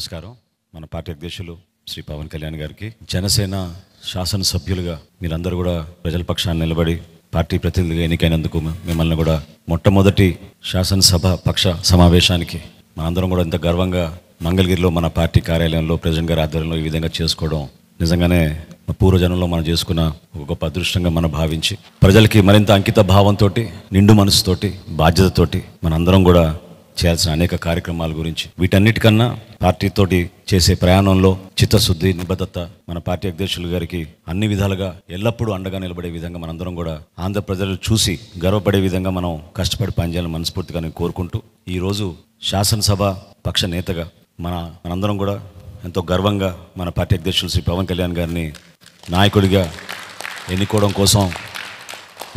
నమస్కారం మన పార్టీ అధ్యక్షులు శ్రీ పవన్ కళ్యాణ్ గారికి జనసేన శాసనసభ్యులుగా మీరందరూ కూడా ప్రజల పక్షాన్ని నిలబడి పార్టీ ప్రతినిధులుగా ఎన్నికైనందుకు మిమ్మల్ని కూడా మొట్టమొదటి శాసనసభ పక్ష సమావేశానికి మనందరం కూడా ఇంత గర్వంగా మంగళగిరిలో మన పార్టీ కార్యాలయంలో ప్రజెంట్ గారి ఆధ్వర్యంలో ఈ విధంగా చేసుకోవడం నిజంగానే పూర్వజనంలో మనం చేసుకున్న ఒక గొప్ప అదృష్టంగా మనం భావించి ప్రజలకి మరింత అంకిత భావంతో నిండు మనసుతోటి బాధ్యతతోటి మనందరం కూడా చేయాల్సిన అనేక కార్యక్రమాల గురించి వీటన్నిటికన్నా పార్టీతోటి చేసే ప్రయాణంలో చిత్తశుద్ధి నిబద్ధత మన పార్టీ అధ్యక్షులు గారికి అన్ని విధాలుగా ఎల్లప్పుడూ అండగా నిలబడే విధంగా మనందరం కూడా ఆంధ్ర ప్రజలు చూసి గర్వపడే విధంగా మనం కష్టపడి పనిచేయాలని మనస్ఫూర్తిగా నేను కోరుకుంటూ ఈరోజు శాసనసభ పక్ష నేతగా మన మనందరం కూడా ఎంతో గర్వంగా మన పార్టీ అధ్యక్షులు శ్రీ పవన్ కళ్యాణ్ గారిని నాయకుడిగా ఎన్నుకోవడం కోసం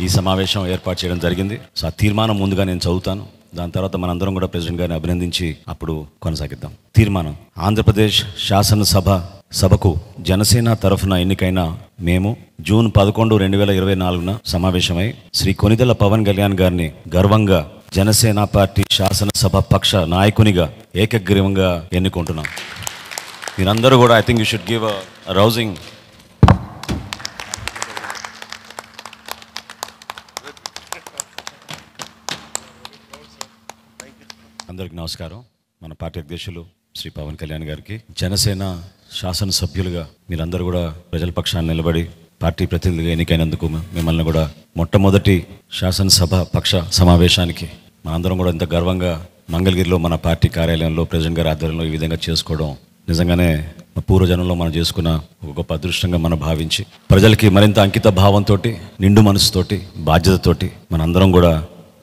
ఈ సమావేశం ఏర్పాటు చేయడం జరిగింది సో ఆ తీర్మానం ముందుగా నేను చదువుతాను దాని తర్వాత మనందరం కూడా ప్రెసిడెంట్ గారిని అభినందించి అప్పుడు కొనసాగిద్దాం తీర్మానం ఆంధ్రప్రదేశ్ శాసనసభ సభకు జనసేన తరఫున ఎన్నికైన మేము జూన్ పదకొండు రెండు వేల ఇరవై నాలుగున సమావేశమై శ్రీ కొనిదెల పవన్ కళ్యాణ్ గారిని గర్వంగా జనసేన పార్టీ శాసనసభ పక్ష నాయకునిగా ఏకగ్రీవంగా ఎన్నుకుంటున్నాం మీరందరూ కూడా I think you should give rousing అందరికి నమస్కారం మన పార్టీ అధ్యక్షులు శ్రీ పవన్ కళ్యాణ్ గారికి జనసేన శాసనసభ్యులుగా మీరందరూ కూడా ప్రజల పక్షాన్ని నిలబడి పార్టీ ప్రతినిధిగా ఎన్నికైనందుకు మిమ్మల్ని కూడా మొట్టమొదటి శాసనసభ పక్ష సమావేశానికి మనందరం కూడా ఇంత గర్వంగా మంగళగిరిలో మన పార్టీ కార్యాలయంలో ప్రెసిడెంట్ గారి ఆధ్వర్యంలో ఈ విధంగా చేసుకోవడం నిజంగానే పూర్వజనంలో మనం చేసుకున్న ఒక గొప్ప అదృష్టంగా మనం భావించి ప్రజలకి మరింత అంకిత భావంతో నిండు మనసుతోటి బాధ్యతతోటి మనందరం కూడా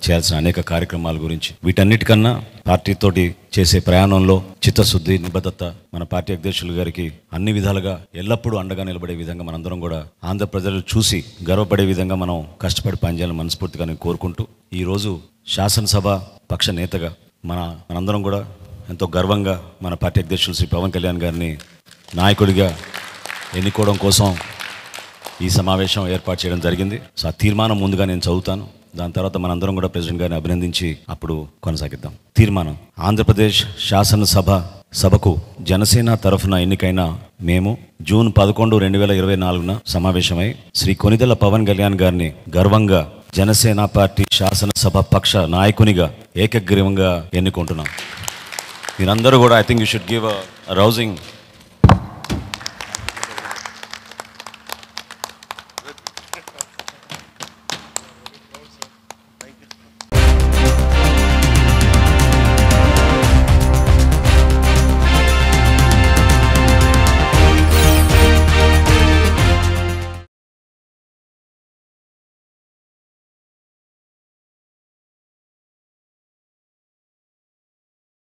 చేయాల్సిన అనేక కార్యక్రమాల గురించి వీటన్నిటికన్నా పార్టీతోటి చేసే ప్రయాణంలో చిత్తశుద్ధి నిబద్ధత మన పార్టీ అధ్యక్షులు గారికి అన్ని విధాలుగా ఎల్లప్పుడూ అండగా నిలబడే విధంగా మనందరం కూడా ఆంధ్ర ప్రజలు చూసి గర్వపడే విధంగా మనం కష్టపడి పనిచేయాలని మనస్ఫూర్తిగా నేను కోరుకుంటూ ఈరోజు శాసనసభ పక్ష నేతగా మన మనందరం కూడా ఎంతో గర్వంగా మన పార్టీ అధ్యక్షులు శ్రీ పవన్ కళ్యాణ్ గారిని నాయకుడిగా ఎన్నుకోవడం కోసం ఈ సమావేశం ఏర్పాటు చేయడం జరిగింది సో ఆ తీర్మానం ముందుగా నేను చదువుతాను దాని తర్వాత మనందరం కూడా ప్రెసిడెంట్ గారిని అభినందించి అప్పుడు కొనసాగిద్దాం తీర్మానం ఆంధ్రప్రదేశ్ శాసనసభ సభకు జనసేన తరఫున ఎన్నికైన మేము జూన్ పదకొండు రెండు వేల ఇరవై నాలుగున సమావేశమై శ్రీ కొనిదెల పవన్ కళ్యాణ్ గారిని గర్వంగా జనసేన పార్టీ శాసనసభ పక్ష నాయకునిగా ఏకగ్రీవంగా ఎన్నుకుంటున్నాం మీరందరూ కూడా I think you should give rousing